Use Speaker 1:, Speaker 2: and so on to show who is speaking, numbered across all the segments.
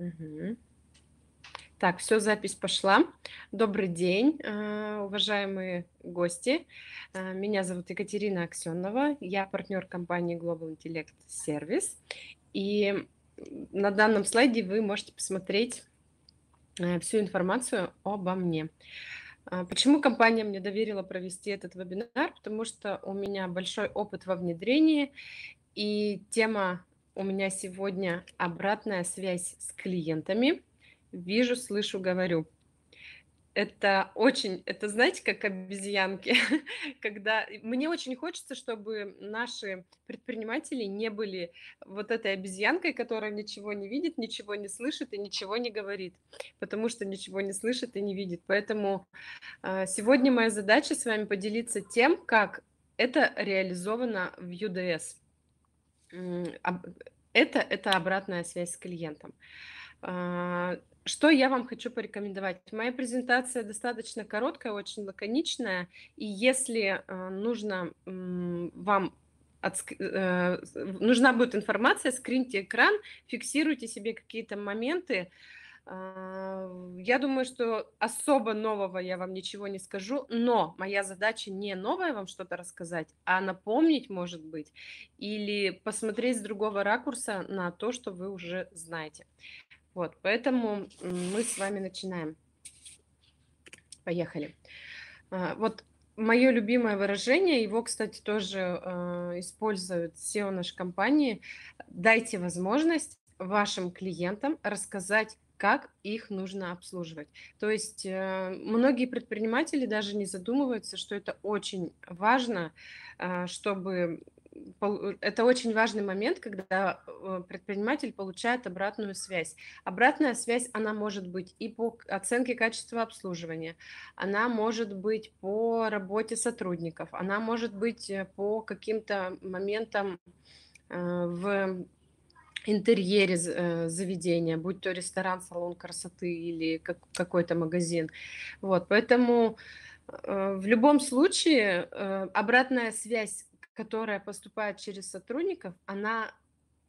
Speaker 1: Угу. Так, все, запись пошла. Добрый день, э, уважаемые гости. Э, меня зовут Екатерина Аксенова, я партнер компании Global Intellect Service. И на данном слайде вы можете посмотреть э, всю информацию обо мне. Почему компания мне доверила провести этот вебинар? Потому что у меня большой опыт во внедрении, и тема у меня сегодня обратная связь с клиентами. Вижу, слышу, говорю. Это очень, это знаете, как обезьянки, когда мне очень хочется, чтобы наши предприниматели не были вот этой обезьянкой, которая ничего не видит, ничего не слышит и ничего не говорит, потому что ничего не слышит и не видит. Поэтому а, сегодня моя задача с вами поделиться тем, как это реализовано в UDS это, это обратная связь с клиентом. А, что я вам хочу порекомендовать? Моя презентация достаточно короткая, очень лаконичная, и если а, нужно вам отск... Э, нужна будет информация, скриньте экран, фиксируйте себе какие-то моменты, а, я думаю, что особо нового я вам ничего не скажу, но моя задача не новое вам что-то рассказать, а напомнить, может быть, или посмотреть с другого ракурса на то, что вы уже знаете. Вот, поэтому мы с вами начинаем. Поехали. А, вот мое любимое выражение, его, кстати, тоже э, используют SEO нашей компании, дайте возможность вашим клиентам рассказать как их нужно обслуживать. То есть э, многие предприниматели даже не задумываются, что это очень важно, э, чтобы это очень важный момент, когда э, предприниматель получает обратную связь. Обратная связь, она может быть и по оценке качества обслуживания, она может быть по работе сотрудников, она может быть по каким-то моментам в интерьере э, заведения, будь то ресторан, салон красоты или какой-то магазин. Вот, поэтому э, в любом случае э, обратная связь, которая поступает через сотрудников, она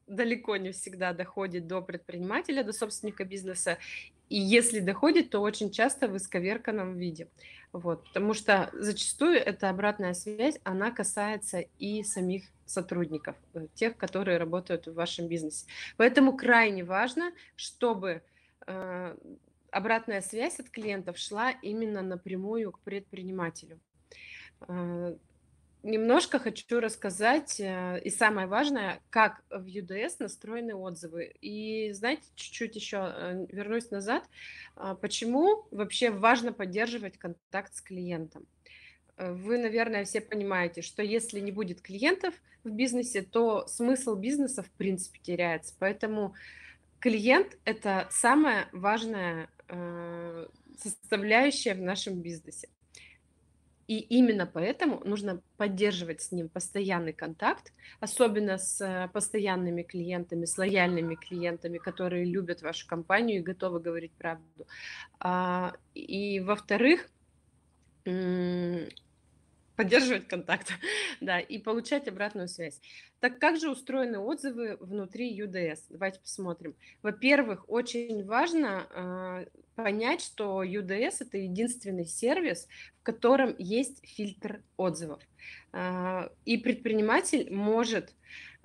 Speaker 1: далеко не всегда доходит до предпринимателя, до собственника бизнеса, и если доходит, то очень часто в исковерканном виде. Вот, потому что зачастую эта обратная связь, она касается и самих сотрудников, э, тех, которые работают в вашем бизнесе. Поэтому крайне важно, чтобы э, обратная связь от клиентов шла именно напрямую к предпринимателю. Э, немножко хочу рассказать, э, и самое важное, как в UDS настроены отзывы. И, знаете, чуть-чуть еще э, вернусь назад, а, почему вообще важно поддерживать контакт с клиентом. Э, вы, наверное, все понимаете, что если не будет клиентов в бизнесе, то смысл бизнеса, в принципе, теряется. Поэтому клиент – это самая важная составляющая в нашем бизнесе. И именно поэтому нужно поддерживать с ним постоянный контакт, особенно с э, постоянными клиентами, с лояльными клиентами, которые любят вашу компанию и готовы говорить правду. А, и во-вторых, поддерживать контакт, да, и получать обратную связь. Так как же устроены отзывы внутри UDS? Давайте посмотрим. Во-первых, очень важно э, понять, что UDS это единственный сервис, в котором есть фильтр отзывов. Э, и предприниматель может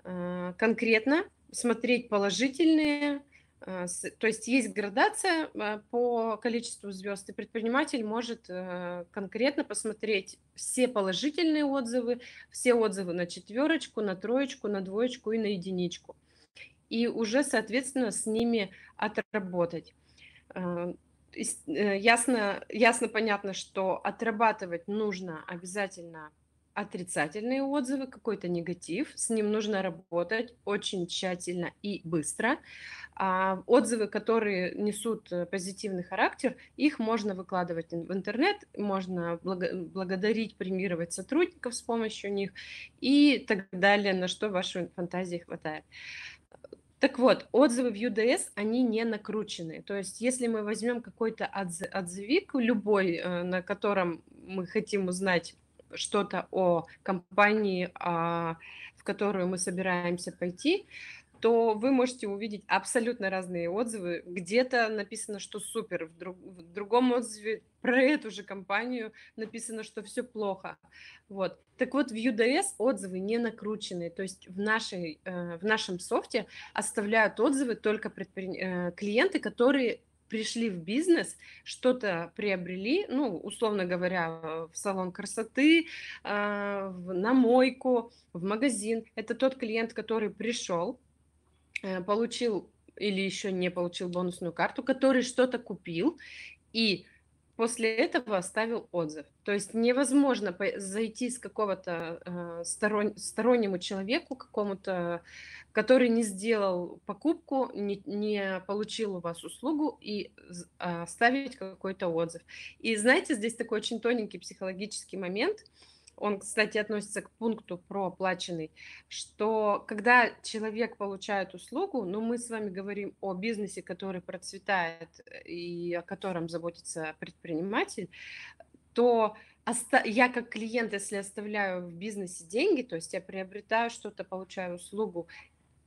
Speaker 1: э, конкретно смотреть положительные, Э, то есть есть градация э, по количеству звезд, и предприниматель может э, конкретно посмотреть все положительные отзывы, все отзывы на четверочку, на троечку, на двоечку и на единичку. И уже, соответственно, с ними отработать. Ясно, ясно понятно, что отрабатывать нужно обязательно отрицательные отзывы, какой-то негатив. С ним нужно работать очень тщательно и быстро. А отзывы, которые несут э, позитивный характер, их можно выкладывать в интернет, можно благодарить, премировать сотрудников с помощью них и так далее, на что вашей фантазии хватает. Так вот, отзывы в UDS, они не накручены. То есть, если мы возьмем какой-то отзывик, любой, э, на котором мы хотим узнать что-то о компании, а, в которую мы собираемся пойти, то вы можете увидеть абсолютно разные отзывы. Где-то написано, что супер, в, друг, в другом отзыве про эту же компанию написано, что все плохо. Вот. Так вот, в UDS отзывы не накрученные, то есть в, нашей, э, в нашем софте оставляют отзывы только предпри... Э, клиенты, которые пришли в бизнес, что-то приобрели, ну, условно говоря, в салон красоты, а, на мойку, в магазин. Это тот клиент, который пришел, э, получил или еще не получил бонусную карту, который что-то купил, и после этого оставил отзыв. То есть невозможно зайти с какого-то э, стороннему человеку, какому-то, который не сделал покупку, не, не получил у вас услугу и а, оставить какой-то отзыв. И знаете, здесь такой очень тоненький психологический момент – он, кстати, относится к пункту про оплаченный, что когда человек получает услугу, ну, мы с вами говорим о бизнесе, который процветает э, и о котором заботится предприниматель, то я как клиент, если оставляю в бизнесе деньги, то есть я приобретаю что-то, получаю услугу,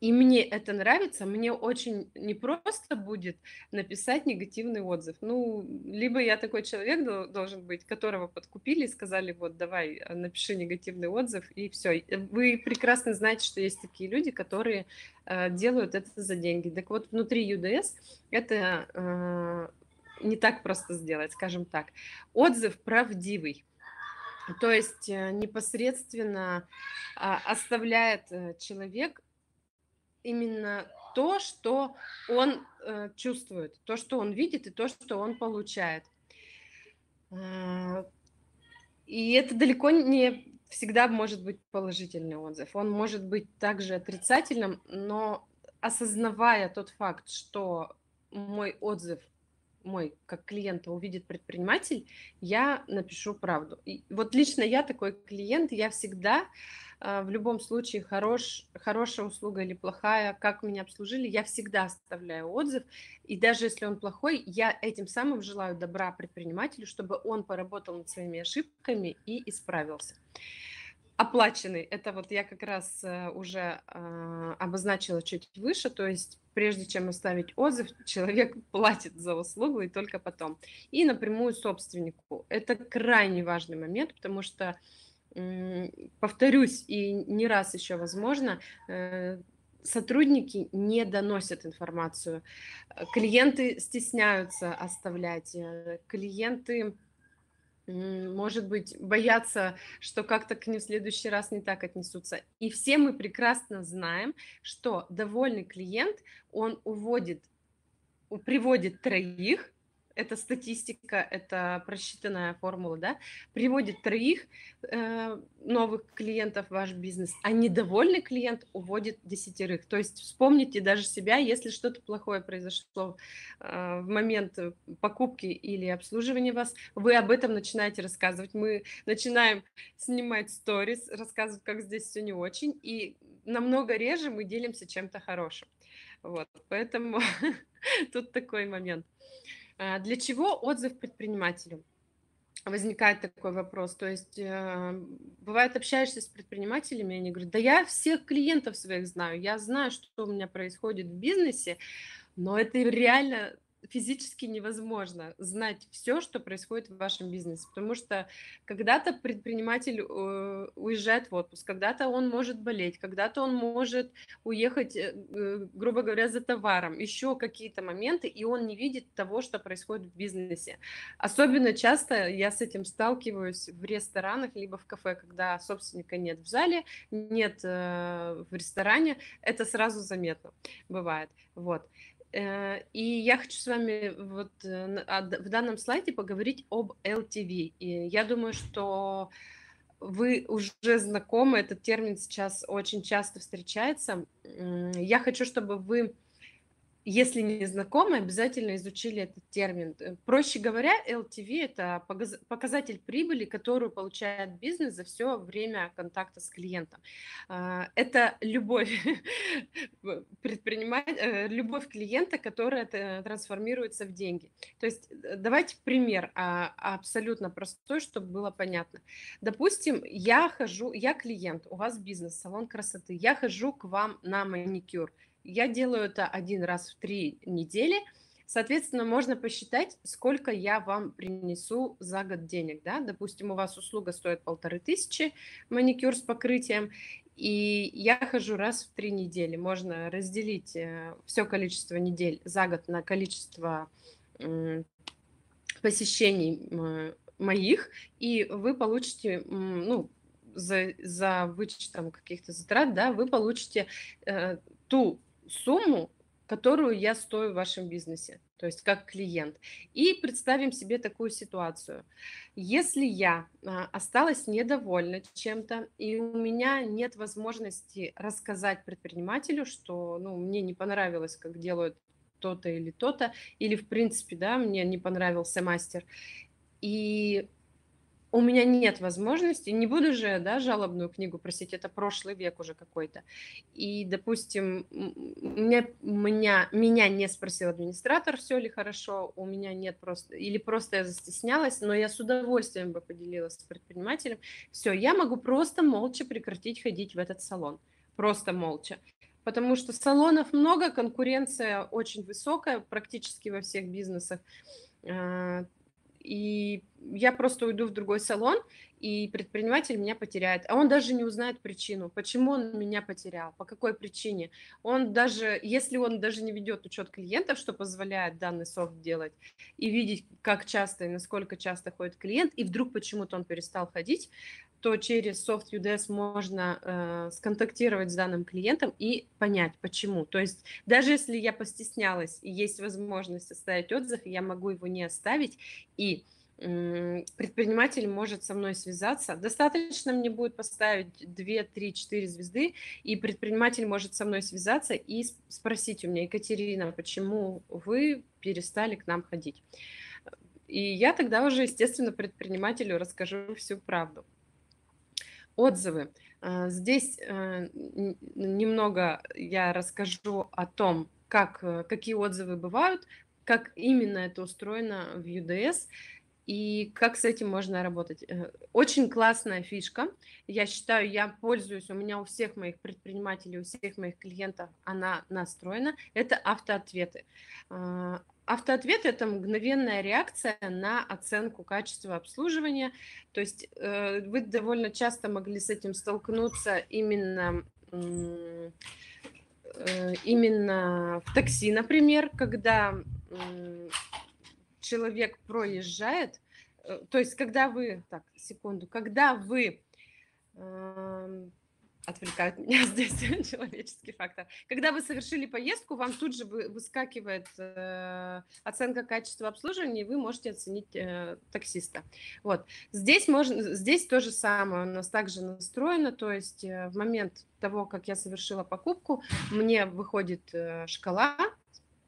Speaker 1: и мне это нравится, мне очень непросто будет написать негативный отзыв. Ну, либо я такой человек должен быть, которого подкупили и сказали, вот, давай, а, напиши негативный отзыв, и все. Э, вы прекрасно знаете, что есть такие люди, которые э, делают это за деньги. Так вот, внутри UDS это э, не так просто сделать, скажем так. Отзыв правдивый. То есть э, непосредственно а, оставляет э, человек именно то, что он э, чувствует, то, что он видит и то, что он получает. А, и это далеко не всегда может быть положительный отзыв. Он может быть также отрицательным, но осознавая тот факт, что мой отзыв мой как клиента увидит предприниматель, я напишу правду. И вот лично я такой клиент, я всегда а, в любом случае хорош, хорошая услуга или плохая, как меня обслужили, я всегда оставляю отзыв. И даже если он плохой, я этим самым желаю добра предпринимателю, чтобы он поработал над своими ошибками и исправился оплаченный. Это вот я как раз э, уже а, обозначила чуть выше, то есть прежде чем оставить отзыв, человек платит за услугу и только потом. И напрямую собственнику. Это крайне важный момент, потому что, повторюсь, и не раз еще возможно, э, сотрудники не доносят информацию. Клиенты стесняются оставлять, э, клиенты может быть, боятся, что как-то к ним в следующий раз не так отнесутся. И все мы прекрасно знаем, что довольный клиент, он уводит, приводит троих, это статистика, это просчитанная формула, да, приводит троих э, новых клиентов в ваш бизнес, а недовольный клиент уводит десятерых. То есть вспомните даже себя, если что-то плохое произошло э, в момент покупки или обслуживания вас, вы об этом начинаете рассказывать. Мы начинаем снимать сторис, рассказывать, как здесь все не очень, и намного реже мы делимся чем-то хорошим. Вот, поэтому тут такой момент. А для чего отзыв предпринимателю? возникает такой вопрос. То есть э, бывает общаешься с предпринимателями, они говорят, да я всех клиентов своих знаю, я знаю, что у меня происходит в бизнесе, но это реально физически невозможно знать все, что происходит в вашем бизнесе, потому что когда-то предприниматель э, уезжает в отпуск, когда-то он может болеть, когда-то он может уехать, э, грубо говоря, за товаром, еще какие-то моменты, и он не видит того, что происходит в бизнесе. Особенно часто я с этим сталкиваюсь в ресторанах, либо в кафе, когда собственника нет в зале, нет э, в ресторане, это сразу заметно бывает. Вот. Э, и я хочу с вами вот э, в данном слайде поговорить об LTV. И я думаю, что вы уже знакомы, этот термин сейчас очень часто встречается. Я хочу, чтобы вы если не знакомы, обязательно изучили этот термин. Э, проще говоря, LTV – это показатель прибыли, которую получает бизнес за все время контакта с клиентом. А, это любовь, э, любовь клиента, которая трансформируется в деньги. То есть э, давайте пример а, абсолютно простой, чтобы было понятно. Допустим, я хожу, я клиент, у вас бизнес, салон красоты, я хожу к вам на маникюр – я делаю это один раз в три недели. Соответственно, можно посчитать, сколько я вам принесу за год денег. Да? Допустим, у вас услуга стоит полторы тысячи, маникюр с покрытием, и я хожу раз в три недели. Можно разделить э, все количество недель за год на количество посещений моих, и вы получите, ну, за, за вычетом каких-то затрат, да, вы получите э, ту сумму, которую я стою в вашем бизнесе, то есть как клиент. И представим себе такую ситуацию. Если я а, осталась недовольна чем-то, и у меня нет возможности рассказать предпринимателю, что ну, мне не понравилось, как делают то-то или то-то, или в принципе, да, мне не понравился мастер, и у меня нет возможности, не буду же, да, жалобную книгу просить, это прошлый век уже какой-то. И, допустим, меня, меня, меня не спросил администратор, все ли хорошо, у меня нет просто, или просто я застеснялась, но я с удовольствием бы поделилась с предпринимателем. Все, я могу просто молча прекратить ходить в этот салон, просто молча потому что салонов много, конкуренция очень высокая практически во всех бизнесах. А, и я просто уйду в другой салон, и предприниматель меня потеряет. А он даже не узнает причину, почему он меня потерял, по какой причине. Он даже, если он даже не ведет учет клиентов, что позволяет данный софт делать, и видеть, как часто и насколько часто ходит клиент, и вдруг почему-то он перестал ходить, то через софт UDS можно э, сконтактировать с данным клиентом и понять, почему. То есть даже если я постеснялась и есть возможность оставить отзыв, я могу его не оставить, и э, предприниматель может со мной связаться. Достаточно мне будет поставить 2, 3, 4 звезды, и предприниматель может со мной связаться и спросить у меня, Екатерина, почему вы перестали к нам ходить? И я тогда уже, естественно, предпринимателю расскажу всю правду. Отзывы. А, здесь э, немного я расскажу о том, как, э, какие отзывы бывают, как именно это устроено в UDS и как с этим можно работать. Э, очень классная фишка. Я считаю, я пользуюсь, у меня у всех моих предпринимателей, у всех моих клиентов она настроена. Это автоответы. А, Автоответ – это мгновенная реакция на оценку качества обслуживания. То есть э, вы довольно часто могли с этим столкнуться именно, э, именно в такси, например, когда человек проезжает, э, то есть когда вы, так, секунду, когда вы отвлекают меня здесь человеческий фактор. Когда вы совершили поездку, вам тут же выскакивает э, оценка качества обслуживания, и вы можете оценить э, таксиста. Вот. Здесь, можно, здесь то же самое у нас также настроено, то есть э, в момент того, как я совершила покупку, мне выходит э, шкала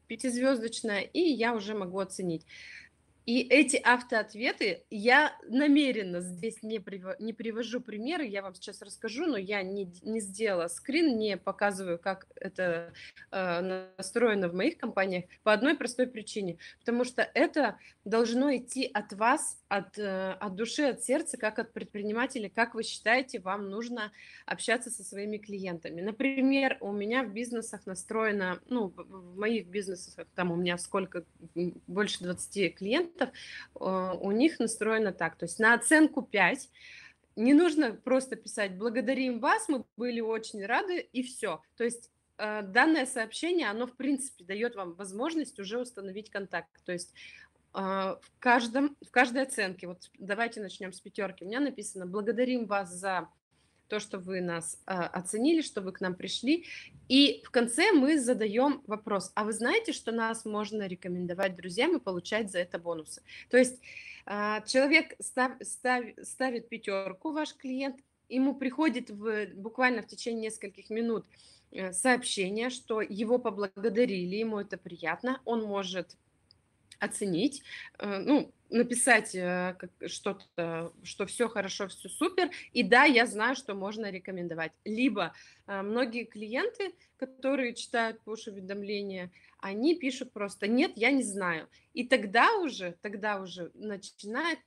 Speaker 1: пятизвездочная, и я уже могу оценить. И эти автоответы я намеренно здесь не, прив... не привожу примеры, я вам сейчас расскажу, но я не, не сделала скрин, не показываю, как это э, настроено в моих компаниях по одной простой причине, потому что это должно идти от вас, от, э, от души, от сердца, как от предпринимателя, как вы считаете, вам нужно общаться со своими клиентами. Например, у меня в бизнесах настроено, ну, в моих бизнесах, там у меня сколько, больше 20 клиентов, клиентов, э, у них настроено так, то есть на оценку 5, не нужно просто писать «благодарим вас, мы были очень рады» и все. То есть э, данное сообщение, оно в принципе дает вам возможность уже установить контакт. То есть э, в, каждом, в каждой оценке, вот давайте начнем с пятерки, у меня написано «благодарим вас за то, что вы нас э, оценили, что вы к нам пришли. И в конце мы задаем вопрос, а вы знаете, что нас можно рекомендовать друзьям и получать за это бонусы? То есть э, человек став, став, ставит пятерку, ваш клиент, ему приходит в, буквально в течение нескольких минут э, сообщение, что его поблагодарили, ему это приятно, он может оценить, э, ну, написать э, что-то, что все хорошо, все супер, и да, я знаю, что можно рекомендовать. Либо э, многие клиенты, которые читают push-уведомления, они пишут просто «нет, я не знаю». И тогда уже, тогда уже начинает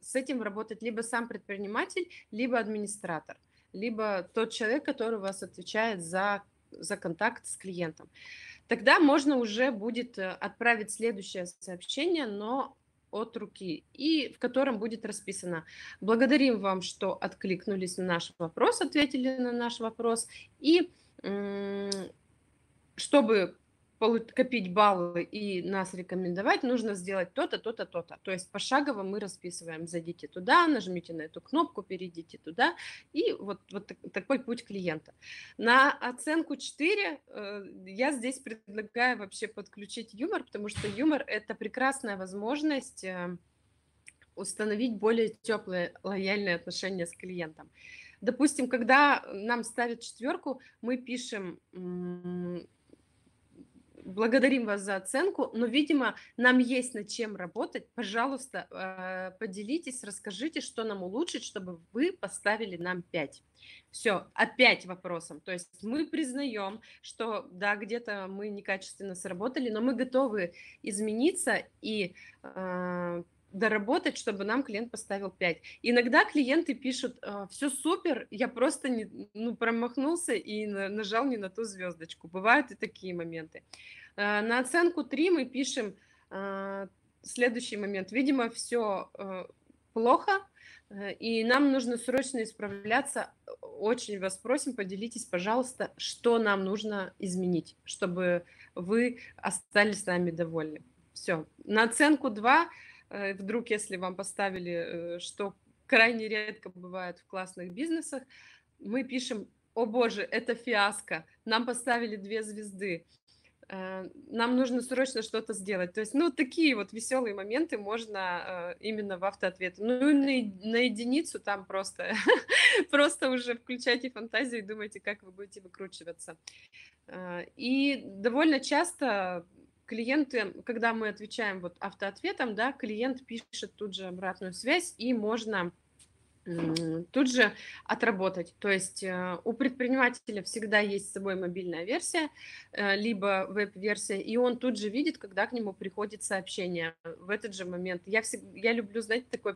Speaker 1: с этим работать либо сам предприниматель, либо администратор, либо тот человек, который у вас отвечает за, за контакт с клиентом. Uh, Тогда можно уже будет э, отправить следующее сообщение, но от руки, и в котором будет расписано. Благодарим вам, что откликнулись на наш вопрос, ответили на наш вопрос, и чтобы копить баллы и нас рекомендовать, нужно сделать то-то, то-то, то-то. То есть пошагово мы расписываем, зайдите туда, нажмите на эту кнопку, перейдите туда, и вот, вот такой путь клиента. На оценку 4 э, я здесь предлагаю вообще подключить юмор, потому что юмор – это прекрасная возможность эм, установить более теплые, лояльные отношения с клиентом. Допустим, когда нам ставят четверку, мы пишем благодарим вас за оценку, но, видимо, нам есть над чем работать. Пожалуйста, а, поделитесь, расскажите, что нам улучшить, чтобы вы поставили нам 5. Все, опять вопросом. То есть мы признаем, что да, где-то мы некачественно сработали, но мы готовы измениться и э, доработать, чтобы нам клиент поставил 5. Иногда клиенты пишут, «А, все супер, я просто не, ну, промахнулся и нажал не на ту звездочку. Бывают и такие моменты. А, на оценку 3 мы пишем а, следующий момент. Видимо, все плохо, и нам нужно срочно исправляться. Очень вас просим, поделитесь, пожалуйста, что нам нужно изменить, чтобы вы остались с нами довольны. Все. На оценку 2 Э, вдруг, если вам поставили, э, что крайне редко бывает в классных бизнесах, мы пишем, о боже, это фиаско, нам поставили две звезды, э, нам нужно срочно что-то сделать. То есть, ну, такие вот веселые моменты можно именно в автоответ. Ну, и на, на единицу там просто, просто уже включайте фантазию и думайте, как вы будете выкручиваться. И довольно часто клиенты, когда мы отвечаем вот автоответом, да, клиент пишет тут же обратную связь, и можно тут же отработать. То есть э, у предпринимателя всегда есть с собой мобильная версия, э, либо веб-версия, и он тут же видит, когда к нему приходит сообщение в этот же момент. Я, всегда, я люблю, знаете, такой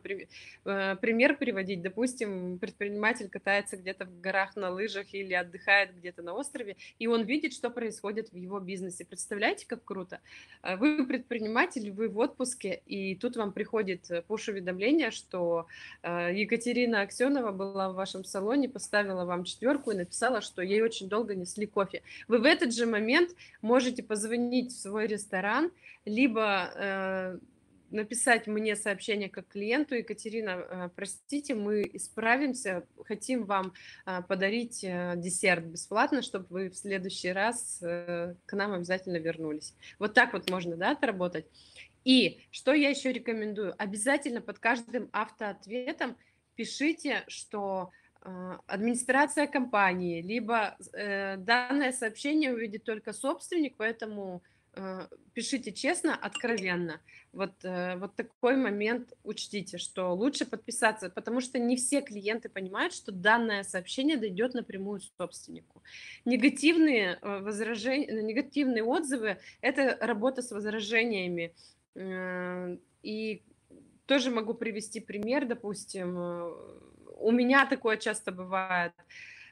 Speaker 1: э, пример приводить. Допустим, предприниматель катается где-то в горах на лыжах или отдыхает где-то на острове, и он видит, что происходит в его бизнесе. Представляете, как круто? Вы предприниматель, вы в отпуске, и тут вам приходит пуш-уведомление, что Екатерина Екатерина Аксенова была в вашем салоне, поставила вам четверку и написала, что ей очень долго несли кофе. Вы в этот же момент можете позвонить в свой ресторан, либо э, написать мне сообщение как клиенту, Екатерина, э, простите, мы исправимся, хотим вам э, подарить э, десерт бесплатно, чтобы вы в следующий раз к нам обязательно вернулись. Вот так вот можно, да, отработать. И что я еще рекомендую? Обязательно под каждым автоответом пишите, что э, администрация компании, либо э, данное сообщение увидит только собственник, поэтому э, пишите честно, откровенно. Вот, вот такой момент учтите, что лучше подписаться, потому что не все клиенты понимают, что данное сообщение дойдет напрямую собственнику. Негативные, возражения, негативные отзывы – это работа с возражениями. И тоже могу привести пример, допустим, э, у меня такое часто бывает.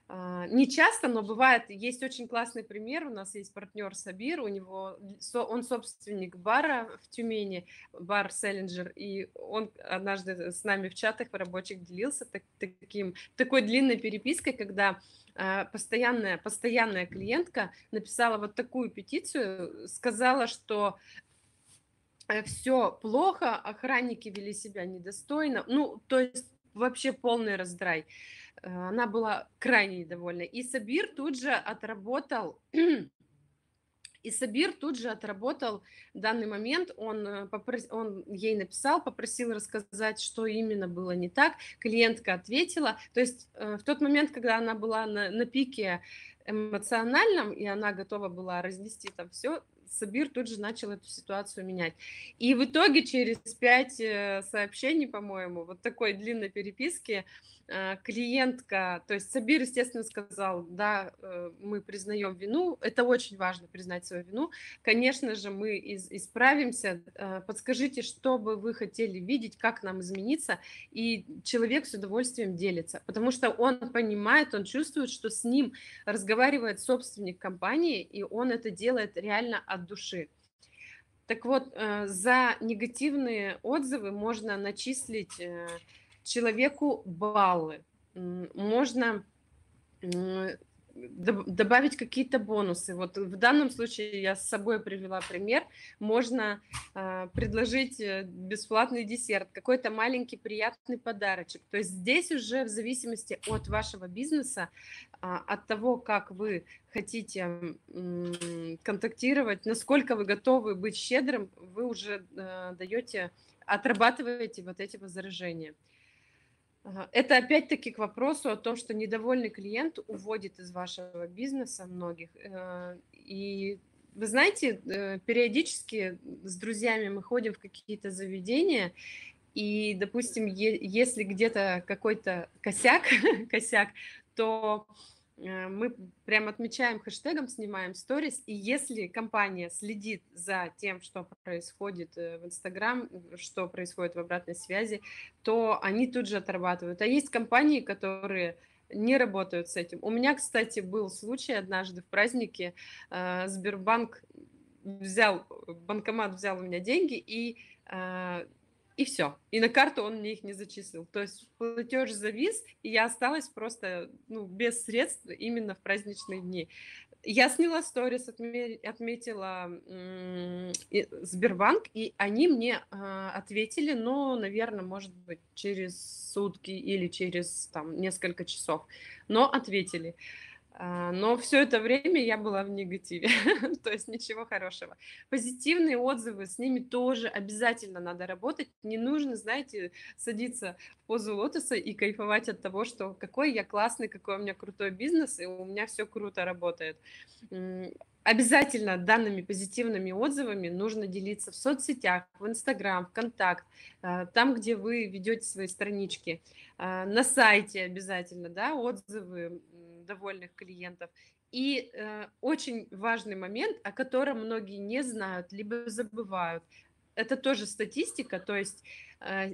Speaker 1: А, не часто, но бывает, есть очень классный пример, у нас есть партнер Сабир, у него, он собственник бара в Тюмени, бар Селлинджер, и он однажды э, с нами в чатах в рабочих делился так, таким, такой длинной перепиской, когда а, постоянная, постоянная клиентка написала вот такую петицию, сказала, что Э, все плохо, охранники вели себя недостойно, ну, то есть вообще полный раздрай. Э, она была крайне недовольна. И Сабир тут же отработал и Сабир тут же отработал данный момент, он, э, попрос... он ей написал, попросил рассказать, что именно было не так, клиентка ответила, то есть в тот момент, когда она была на, на пике эмоциональном, и она готова была разнести там все, Сабир тут же начал эту ситуацию менять. И в итоге через пять э, сообщений, по-моему, вот такой длинной переписки, э, клиентка, то есть Сабир, естественно, сказал, да, э, мы признаем вину, это очень важно признать свою вину, конечно же, мы исправимся, подскажите, что бы вы хотели видеть, как нам измениться, и человек с удовольствием делится, потому что он понимает, он чувствует, что с ним разговаривает собственник компании, и он это делает реально от души. Так вот, э, за негативные отзывы можно начислить э, человеку баллы, можно добавить какие-то бонусы. Вот в данном случае я с собой привела пример. Можно э, предложить бесплатный десерт, какой-то маленький приятный подарочек. То есть здесь уже в зависимости от вашего бизнеса а, от того, как вы хотите контактировать, насколько вы готовы быть щедрым, вы уже э, даете, отрабатываете вот эти возражения. Это опять-таки к вопросу о том, что недовольный клиент уводит из вашего бизнеса многих. Э, и вы знаете, э, периодически с друзьями мы ходим в какие-то заведения, и, допустим, если где-то какой-то косяк, косяк, то э, мы прям отмечаем хэштегом, снимаем сторис, и если компания следит за тем, что происходит э, в Инстаграм, что происходит в обратной связи, то они тут же отрабатывают. А есть компании, которые не работают с этим. У меня, кстати, был случай однажды в празднике, э, Сбербанк взял, банкомат взял у меня деньги, и и все. И на карту он мне их не зачислил. То есть платеж завис, и я осталась просто ну, без средств именно в праздничные дни. Я сняла сторис, отметила Сбербанк, и они мне а, ответили, ну, наверное, может быть, через сутки или через там, несколько часов, но ответили. А, но все это время я была в негативе, то есть ничего хорошего. Позитивные отзывы, с ними тоже обязательно надо работать. Не нужно, знаете, садиться в позу лотоса и кайфовать от того, что какой я классный, какой у меня крутой бизнес, и у меня все круто работает. Обязательно данными позитивными отзывами нужно делиться в соцсетях, в Инстаграм, ВКонтакт, а, там, где вы ведете свои странички, а, на сайте обязательно, да, отзывы, довольных клиентов. И э, очень важный момент, о котором многие не знают, либо забывают. Это тоже статистика, то есть э,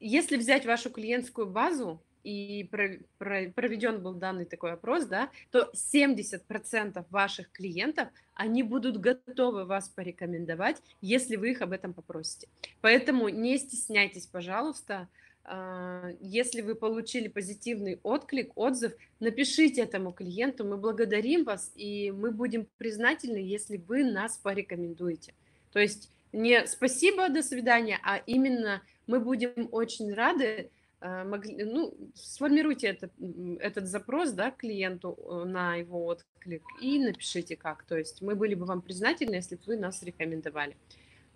Speaker 1: если взять вашу клиентскую базу, и проведен был данный такой опрос, да, то 70% ваших клиентов, они будут готовы вас порекомендовать, если вы их об этом попросите. Поэтому не стесняйтесь, пожалуйста, э, а, если вы получили позитивный отклик, отзыв, напишите этому клиенту, мы благодарим вас, и мы будем признательны, если вы нас порекомендуете. То есть не спасибо, до свидания, а именно мы будем очень рады, а, могли, ну, сформируйте этот, этот запрос, да, клиенту э, на его отклик и напишите как. То есть мы были бы вам признательны, если бы вы нас рекомендовали.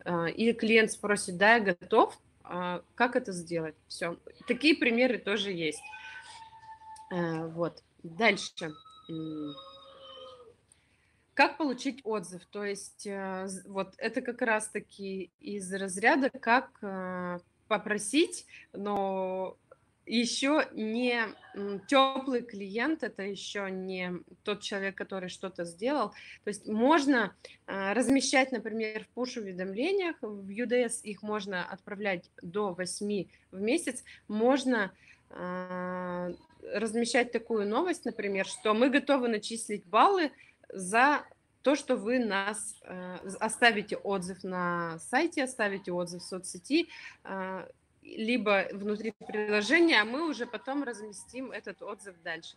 Speaker 1: А, и клиент спросит, да, я готов, а, как это сделать? Все. Такие примеры тоже есть. Э, вот. Дальше. Как получить отзыв? То есть э, вот это как раз-таки из разряда, как э, попросить, но еще не теплый клиент, это еще не тот человек, который что-то сделал. То есть можно а, размещать, например, в пуш-уведомлениях, в UDS их можно отправлять до 8 в месяц, можно а, размещать такую новость, например, что мы готовы начислить баллы за то, что вы нас э, оставите отзыв на сайте, оставите отзыв в соцсети, а, либо внутри приложения, а мы уже потом разместим этот отзыв дальше.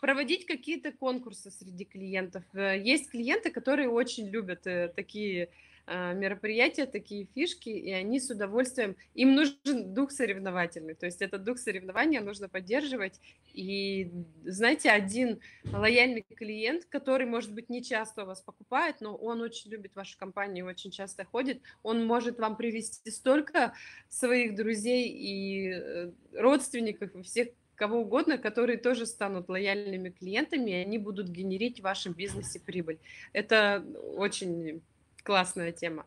Speaker 1: Проводить какие-то конкурсы среди клиентов. Э, есть клиенты, которые очень любят э, такие а, мероприятия, такие фишки, и они с удовольствием, им нужен дух соревновательный, то есть этот дух соревнования нужно поддерживать, и, знаете, один лояльный клиент, который, может быть, не часто у вас покупает, но он очень любит вашу компанию, очень часто ходит, он может вам привести столько своих друзей и э, родственников, и всех кого угодно, которые тоже станут лояльными клиентами, и они будут генерить в вашем бизнесе прибыль. Это очень Классная тема.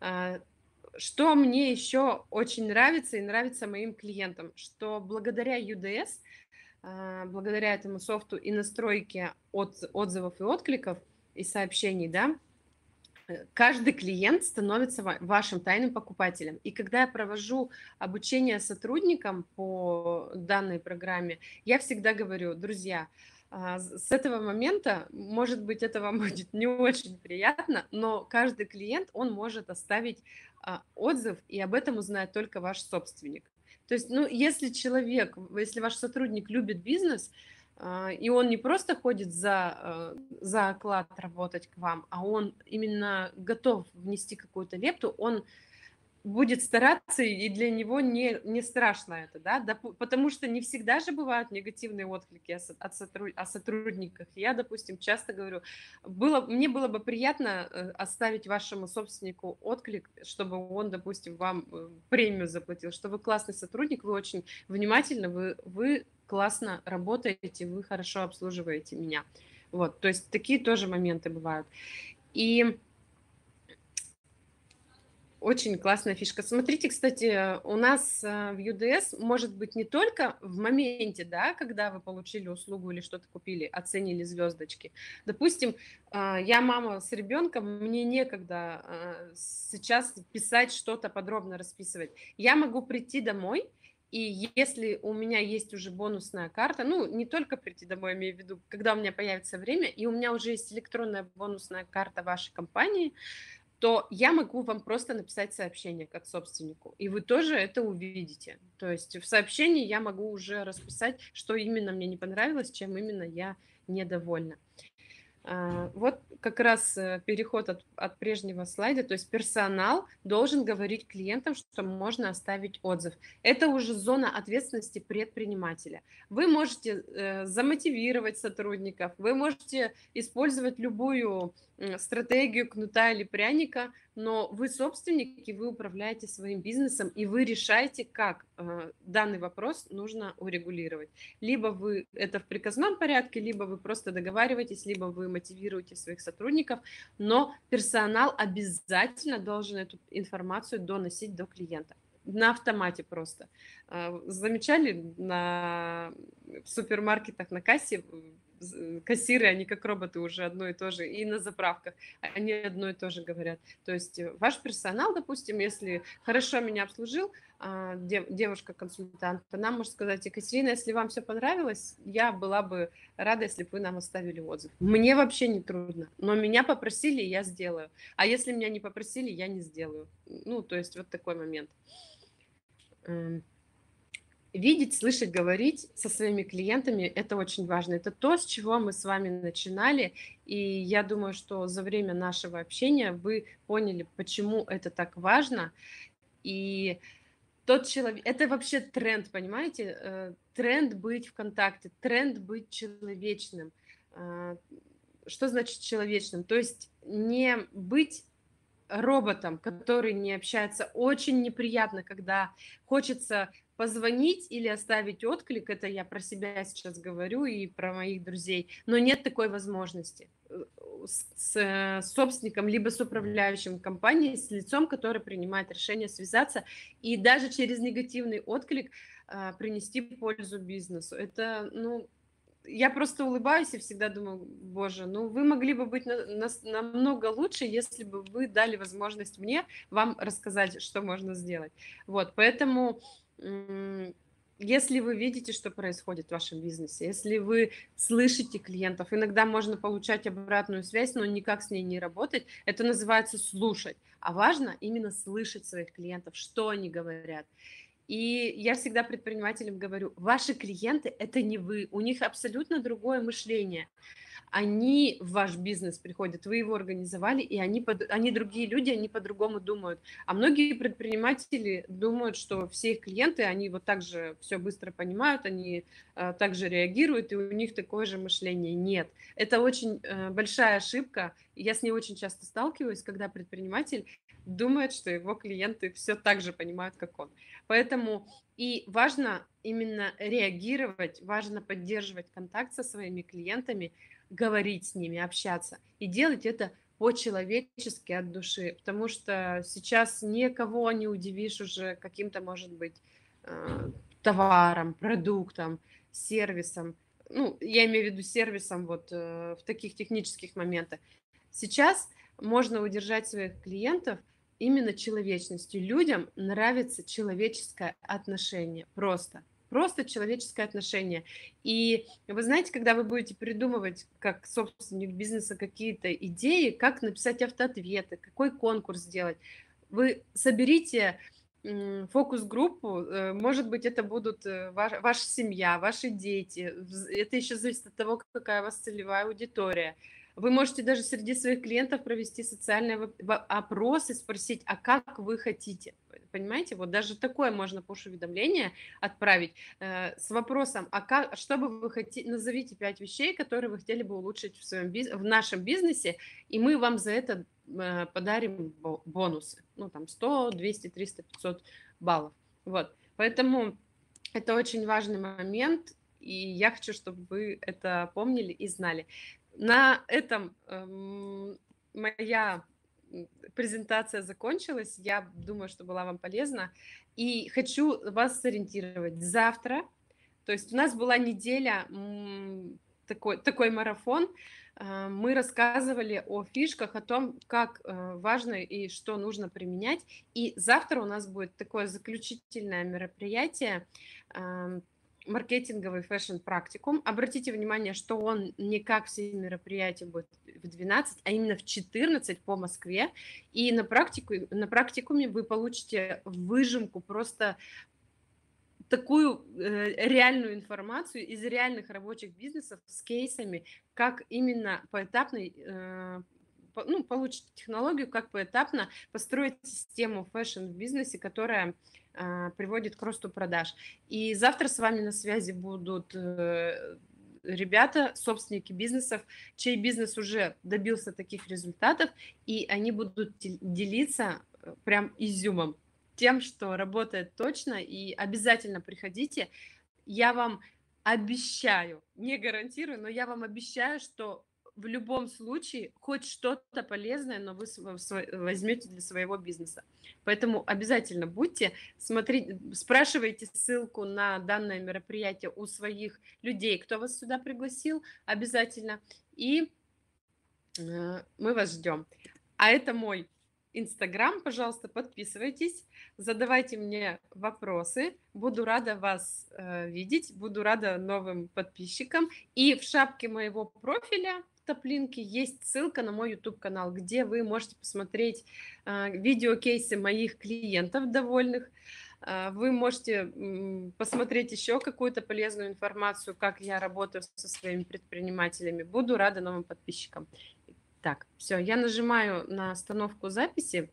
Speaker 1: А, что мне еще очень нравится и нравится моим клиентам, что благодаря UDS, а, благодаря этому софту и настройке от, отзывов и откликов и сообщений, да, э, каждый клиент становится вашим тайным покупателем. И когда я провожу обучение сотрудникам по данной программе, я всегда говорю, друзья, друзья, а, с этого момента, может быть, это вам будет не очень приятно, но каждый клиент, он может оставить а, отзыв, и об этом узнает только ваш собственник. То есть, ну, если человек, если ваш сотрудник любит бизнес, а, и он не просто ходит за, э, за оклад работать к вам, а он именно готов внести какую-то лепту, он будет стараться, и для него не, не страшно это, да? потому что не всегда же бывают негативные отклики о, от сотруд, сотрудниках. Я, допустим, часто говорю, было, мне было бы приятно э, оставить вашему собственнику отклик, чтобы он, допустим, вам э, премию заплатил, что вы классный сотрудник, вы очень внимательно, вы, вы классно работаете, вы хорошо обслуживаете меня. Вот, то есть такие тоже моменты бывают. И очень классная фишка. Смотрите, кстати, у нас э, в UDS может быть не только в моменте, да, когда вы получили услугу или что-то купили, оценили звездочки. Допустим, э, я мама с ребенком, мне некогда э, сейчас писать что-то подробно расписывать. Я могу прийти домой и если у меня есть уже бонусная карта, ну, не только прийти домой, имею в виду, когда у меня появится время, и у меня уже есть электронная бонусная карта вашей компании, то я могу вам просто написать сообщение как собственнику, и вы тоже это увидите. То есть в сообщении я могу уже расписать, что именно мне не понравилось, чем именно я недовольна. А, вот как раз э, переход от, от прежнего слайда, то есть персонал должен говорить клиентам, что можно оставить отзыв. Это уже зона ответственности предпринимателя. Вы можете э, замотивировать сотрудников, вы можете использовать любую э, стратегию кнута или пряника, но вы собственник и вы управляете своим бизнесом, и вы решаете, как э, данный вопрос нужно урегулировать. Либо вы это в приказном порядке, либо вы просто договариваетесь, либо вы мотивируете своих сотрудников, но персонал обязательно должен эту информацию доносить до клиента на автомате просто. А, замечали на супермаркетах на кассе Э, кассиры, они как роботы уже одно и то же, и на заправках они одно и то же говорят. То есть э, ваш персонал, допустим, если хорошо меня обслужил, а, девушка-консультант, она может сказать, Екатерина, если вам все понравилось, я была бы рада, если бы вы нам оставили отзыв. Мне вообще не трудно, но меня попросили, я сделаю. А если меня не попросили, я не сделаю. Ну, то есть вот такой момент. Эм, видеть, слышать, говорить со своими клиентами – это очень важно. Это то, с чего мы с вами начинали, и я думаю, что за время нашего общения вы поняли, почему это так важно, и тот человек, это вообще тренд, понимаете, э, тренд быть в контакте, тренд быть человечным. Э, что значит человечным? То есть не быть роботом, который не общается. Очень неприятно, когда хочется позвонить или оставить отклик, это я про себя сейчас говорю и про моих друзей, но нет такой возможности э, с, э, с собственником либо с управляющим компанией, с лицом, который принимает решение связаться и даже через негативный отклик а, принести пользу бизнесу. Это, ну, я просто улыбаюсь и всегда думаю, боже, ну вы могли бы быть на, на, намного лучше, если бы вы дали возможность мне вам рассказать, что можно сделать. Вот, поэтому если вы видите, что происходит в вашем бизнесе, если вы слышите клиентов, иногда можно получать обратную связь, но никак с ней не работать, это называется слушать. А важно именно слышать своих клиентов, что они говорят. И я всегда предпринимателям говорю, ваши клиенты – это не вы, у них абсолютно другое мышление они в ваш бизнес приходят, вы его организовали, и они, под, они другие люди, они по-другому думают. А многие предприниматели думают, что все их клиенты, они вот так же все быстро понимают, они э, же реагируют, и у них такое же мышление. Нет, это очень э, большая ошибка. Я с ней очень часто сталкиваюсь, когда предприниматель думает, что его клиенты все так же понимают, как он. Поэтому и важно именно реагировать, важно поддерживать контакт со своими клиентами, говорить с ними, общаться. И делать это по-человечески от души, потому что сейчас никого не удивишь уже каким-то, может быть, э, товаром, продуктом, сервисом. Ну, я имею в виду сервисом вот э, в таких технических моментах. Сейчас можно удержать своих клиентов именно человечностью. Людям нравится человеческое отношение просто просто человеческое отношение. И вы знаете, когда вы будете придумывать, как собственник бизнеса, какие-то идеи, как написать автоответы, какой конкурс сделать, вы соберите фокус-группу, э, может быть, это будут э, ваш, ваша семья, ваши дети, это еще зависит от того, какая у вас целевая аудитория. Вы можете даже среди своих клиентов провести социальный опрос и спросить, а как вы хотите? Понимаете, вот даже такое можно push-уведомление отправить э, с вопросом, а как, что бы вы хотели, назовите пять вещей, которые вы хотели бы улучшить в, своем биз, в нашем бизнесе, и мы вам за это э, подарим бонусы, ну там 100, 200, 300, 500 баллов. Вот, поэтому это очень важный момент, и я хочу, чтобы вы это помнили и знали. На этом эм, моя презентация закончилась. Я думаю, что была вам полезна. И хочу вас сориентировать. Завтра, то есть у нас была неделя, такой, такой марафон, э, мы рассказывали о фишках, о том, как э, важно и что нужно применять. И завтра у нас будет такое заключительное мероприятие эм, маркетинговый фэшн-практикум. Обратите внимание, что он не как все мероприятия будет в 12, а именно в 14 по Москве. И на, практику, на практикуме вы получите выжимку просто такую э, реальную информацию из реальных рабочих бизнесов с кейсами, как именно поэтапно, э, по, ну, получить технологию, как поэтапно построить систему фэшн в бизнесе, которая а, приводит к росту продаж. И завтра с вами на связи будут э, ребята, собственники бизнесов, чей бизнес уже добился таких результатов, и они будут делиться э, прям изюмом, тем, что работает точно, и обязательно приходите. Я вам обещаю, не гарантирую, но я вам обещаю, что в любом случае хоть что-то полезное, но вы возьмете для своего бизнеса. Поэтому обязательно будьте, смотрите, спрашивайте ссылку на данное мероприятие у своих людей, кто вас сюда пригласил, обязательно. И э, мы вас ждем. А это мой Инстаграм, пожалуйста, подписывайтесь, задавайте мне вопросы, буду рада вас э, видеть, буду рада новым подписчикам. И в шапке моего профиля топлинке есть ссылка на мой YouTube канал, где вы можете посмотреть э, кейсы моих клиентов довольных. Э, вы можете э, посмотреть еще какую-то полезную информацию, как я работаю со своими предпринимателями. Буду рада новым подписчикам. Так, все, я нажимаю на остановку записи.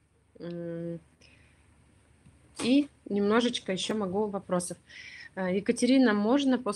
Speaker 1: И немножечко еще могу вопросов. А, Екатерина, можно после...